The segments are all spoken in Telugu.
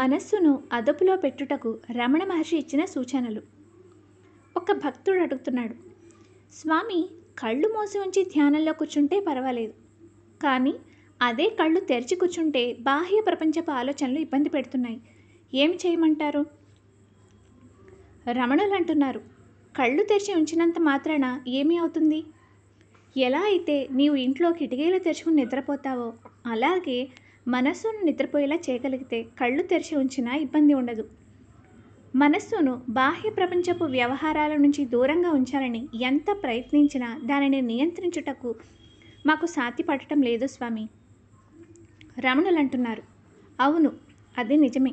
మనస్సును అదుపులో పెట్టుటకు రమణ మహర్షి ఇచ్చిన సూచనలు ఒక భక్తుడు అడుగుతున్నాడు స్వామి కళ్ళు మూసి ఉంచి ధ్యానంలో కూర్చుంటే పర్వాలేదు కానీ అదే కళ్ళు తెరిచి కూర్చుంటే బాహ్య ప్రపంచపు ఆలోచనలు ఇబ్బంది పెడుతున్నాయి ఏమి చేయమంటారు రమణులు అంటున్నారు కళ్ళు తెరిచి ఉంచినంత మాత్రాన ఏమీ అవుతుంది ఎలా అయితే నీవు ఇంట్లో కిటికీలు తెరుచుకుని నిద్రపోతావో అలాగే మనస్సును నిద్రపోయేలా చేయగలిగితే కళ్ళు తెరిచి ఉంచినా ఇబ్బంది ఉండదు మనస్సును బాహ్య ప్రపంచపు వ్యవహారాల నుంచి దూరంగా ఉంచాలని ఎంత ప్రయత్నించినా దానిని నియంత్రించుటకు మాకు సాధ్యపడటం లేదు స్వామి రమణులంటున్నారు అవును అది నిజమే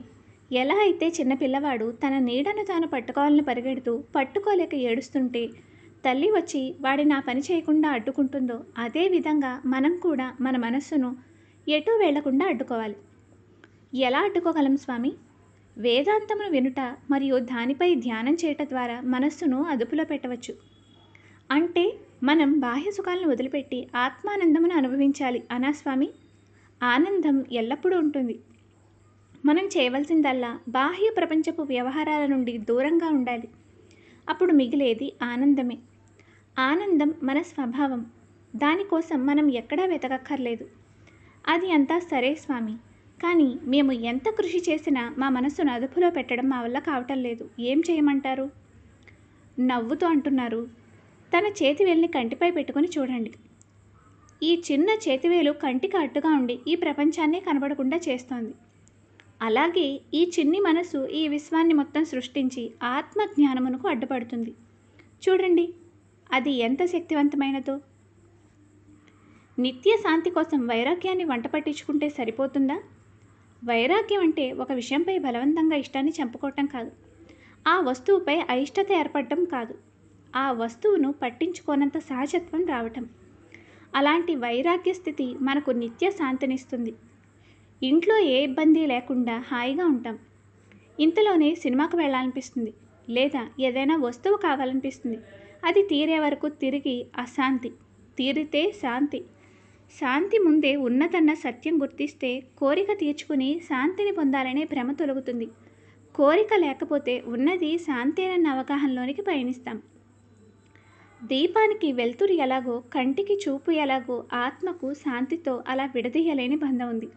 ఎలా అయితే చిన్న పిల్లవాడు తన నీడను తాను పట్టుకోవాలని పరిగెడుతూ పట్టుకోలేక ఏడుస్తుంటే తల్లి వచ్చి వాడి నా పని చేయకుండా అడ్డుకుంటుందో అదే విధంగా మనం కూడా మన మనస్సును ఎటూ వెళ్లకుండా అడ్డుకోవాలి ఎలా అడ్డుకోగలం స్వామి వేదాంతమును వినుట మరియు దానిపై ధ్యానం చేయట ద్వారా మనస్సును అదుపులో పెట్టవచ్చు అంటే మనం బాహ్య సుఖాలను వదిలిపెట్టి ఆత్మానందమును అనుభవించాలి అనా స్వామి ఆనందం ఎల్లప్పుడూ ఉంటుంది మనం చేయవలసిందల్లా బాహ్య ప్రపంచపు వ్యవహారాల నుండి దూరంగా ఉండాలి అప్పుడు మిగిలేది ఆనందమే ఆనందం మన స్వభావం దానికోసం మనం ఎక్కడా వెతకక్కర్లేదు అది అంతా సరే స్వామి కానీ మేము ఎంత కృషి చేసినా మా మనస్సును అదుపులో పెట్టడం మా వల్ల కావటం లేదు ఏం చేయమంటారు నవ్వుతూ అంటున్నారు తన చేతివేలిని కంటిపై పెట్టుకుని చూడండి ఈ చిన్న చేతివేలు కంటికి అడ్డుగా ఉండి ఈ ప్రపంచాన్నే కనబడకుండా చేస్తోంది అలాగే ఈ చిన్ని మనసు ఈ విశ్వాన్ని మొత్తం సృష్టించి ఆత్మ జ్ఞానమునకు అడ్డుపడుతుంది చూడండి అది ఎంత శక్తివంతమైనదో నిత్య శాంతి కోసం వైరాగ్యాన్ని వంట పట్టించుకుంటే సరిపోతుందా వైరాగ్యం అంటే ఒక విషయంపై బలవంతంగా ఇష్టాన్ని చంపుకోవటం కాదు ఆ వస్తువుపై అయిష్టత ఏర్పడటం కాదు ఆ వస్తువును పట్టించుకోనంత సహజత్వం రావటం అలాంటి వైరాగ్య స్థితి మనకు నిత్య శాంతినిస్తుంది ఇంట్లో ఏ ఇబ్బంది లేకుండా హాయిగా ఉంటాం ఇంతలోనే సినిమాకు వెళ్ళాలనిపిస్తుంది లేదా ఏదైనా వస్తువు కావాలనిపిస్తుంది అది తీరే వరకు తిరిగి అశాంతి తీరితే శాంతి శాంతి ముందే ఉన్నతన్న సత్యం గుర్తిస్తే కోరిక తీర్చుకుని శాంతిని పొందాలనే భ్రమ తొలగుతుంది కోరిక లేకపోతే ఉన్నది శాంతేనన్న అవగాహనలోనికి పయనిస్తాం దీపానికి వెలుతురు ఎలాగో కంటికి చూపు ఎలాగో ఆత్మకు శాంతితో అలా విడదీయలేని బంధం ఉంది